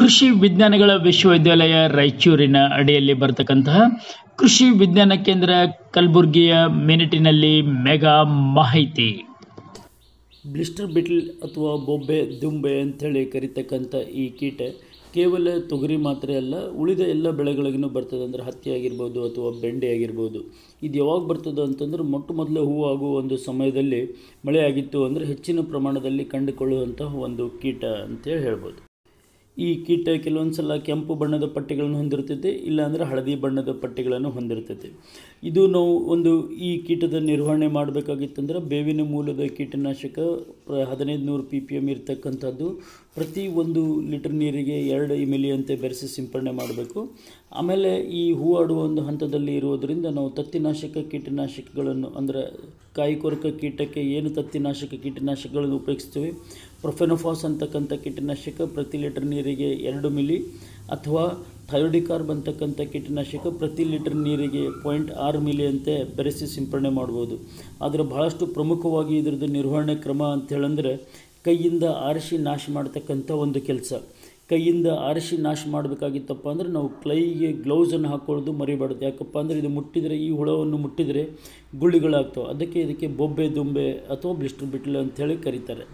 ಕೃಷಿ ವಿಜ್ಞಾನಗಳ ವಿಶ್ವವಿದ್ಯಾಲಯ ರಾಯಚೂರಿನ ಅಡಿಯಲ್ಲಿ ಬರತಕ್ಕಂತಹ ಕೃಷಿ ವಿಜ್ಞಾನ ಕೇಂದ್ರ ಕಲಬುರಗಿಯ ಮಿನಿಟಿನಲ್ಲಿ ಮೆಗಾ ಮಾಹಿತಿ ಬ್ಲಿಸ್ಟರ್ ಬಿಟ್ಲ್ ಅಥವಾ ಬೊಬ್ಬೆ ದುಂಬೆ ಅಂಥೇಳಿ ಕರಿತಕ್ಕಂಥ ಈ ಕೀಟ ಕೇವಲ ತೊಗರಿ ಮಾತ್ರ ಅಲ್ಲ ಉಳಿದ ಎಲ್ಲ ಬೆಳೆಗಳಿಗೂ ಬರ್ತದೆ ಅಂದರೆ ಹತ್ತಿ ಆಗಿರ್ಬೋದು ಅಥವಾ ಬೆಂಡೆ ಆಗಿರ್ಬೋದು ಇದು ಯಾವಾಗ ಬರ್ತದೆ ಅಂತಂದ್ರೆ ಮೊಟ್ಟ ಮೊದಲು ಹೂವು ಆಗುವ ಒಂದು ಸಮಯದಲ್ಲಿ ಮಳೆ ಆಗಿತ್ತು ಅಂದರೆ ಹೆಚ್ಚಿನ ಪ್ರಮಾಣದಲ್ಲಿ ಕಂಡುಕೊಳ್ಳುವಂತಹ ಒಂದು ಕೀಟ ಅಂತೇಳಿ ಹೇಳ್ಬೋದು ಈ ಕೀಟ ಕೆಲವೊಂದು ಸಲ ಕೆಂಪು ಬಣ್ಣದ ಪಟ್ಟಿಗಳನ್ನು ಹೊಂದಿರ್ತೈತೆ ಇಲ್ಲಾಂದರೆ ಹಳದಿ ಬಣ್ಣದ ಪಟ್ಟಿಗಳನ್ನು ಹೊಂದಿರ್ತೈತೆ ಇದು ನಾವು ಒಂದು ಈ ಕೀಟದ ನಿರ್ವಹಣೆ ಮಾಡಬೇಕಾಗಿತ್ತಂದ್ರೆ ಬೇವಿನ ಮೂಲದ ಕೀಟನಾಶಕ ಹದಿನೈದು ನೂರು ಪಿ ಪಿ ಎಮ್ ಇರತಕ್ಕಂಥದ್ದು ಪ್ರತಿ ಒಂದು ಲೀಟರ್ ನೀರಿಗೆ ಎರಡು ಎಮ್ ಎಲ್ ಅಂತೆ ಬೆರೆಸಿ ಸಿಂಪಡಣೆ ಮಾಡಬೇಕು ಆಮೇಲೆ ಈ ಹೂವಾಡುವ ಒಂದು ಹಂತದಲ್ಲಿ ಇರುವುದರಿಂದ ನಾವು ತತ್ತಿನಾಶಕ ಕೀಟನಾಶಕಗಳನ್ನು ಅಂದರೆ ಕೊರಕ ಕೀಟಕ್ಕೆ ಏನು ತತ್ತಿನಾಶಕ ಕೀಟನಾಶಕಗಳನ್ನು ಉಪಯೋಗಿಸ್ತೀವಿ ಪ್ರೊಫೆನೋಫಾಸ್ ಅಂತಕ್ಕಂಥ ಕೀಟನಾಶಕ ಪ್ರತಿ ಲೀಟರ್ ನೀರಿಗೆ ಎರಡು ಮಿಲಿ ಅಥವಾ ಥೈರೋಡಿಕಾರ್ಬ್ ಅಂತಕ್ಕಂಥ ಕೀಟನಾಶಕ ಪ್ರತಿ ಲೀಟರ್ ನೀರಿಗೆ ಪಾಯಿಂಟ್ ಆರು ಮಿಲಿ ಅಂತೆ ಬೆರೆಸಿ ಸಿಂಪಡಣೆ ಮಾಡ್ಬೋದು ಆದರೆ ಬಹಳಷ್ಟು ಪ್ರಮುಖವಾಗಿ ಇದರದ್ದು ನಿರ್ವಹಣೆ ಕ್ರಮ ಅಂತ ಕೈಯಿಂದ ಆರಿಸಿ ನಾಶ ಮಾಡ್ತಕ್ಕಂಥ ಒಂದು ಕೆಲಸ ಕೈಯಿಂದ ಆರಿಸಿ ನಾಶ ಮಾಡಬೇಕಾಗಿತ್ತಪ್ಪ ಅಂದರೆ ನಾವು ಕ್ಲೈಗೆ ಗ್ಲೌಸನ್ನು ಹಾಕೊಳ್ಳೋದು ಮರಿಬಾರ್ದು ಯಾಕಪ್ಪ ಅಂದರೆ ಇದು ಮುಟ್ಟಿದರೆ ಈ ಹುಳವನ್ನು ಮುಟ್ಟಿದರೆ ಗುಳ್ಳಿಗಳಾಗ್ತವೆ ಅದಕ್ಕೆ ಇದಕ್ಕೆ ಬೊಬ್ಬೆ ದುಂಬೆ ಅಥವಾ ಬ್ಲಿಸ್ಟರ್ ಬಿಟ್ಲು ಅಂಥೇಳಿ ಕರೀತಾರೆ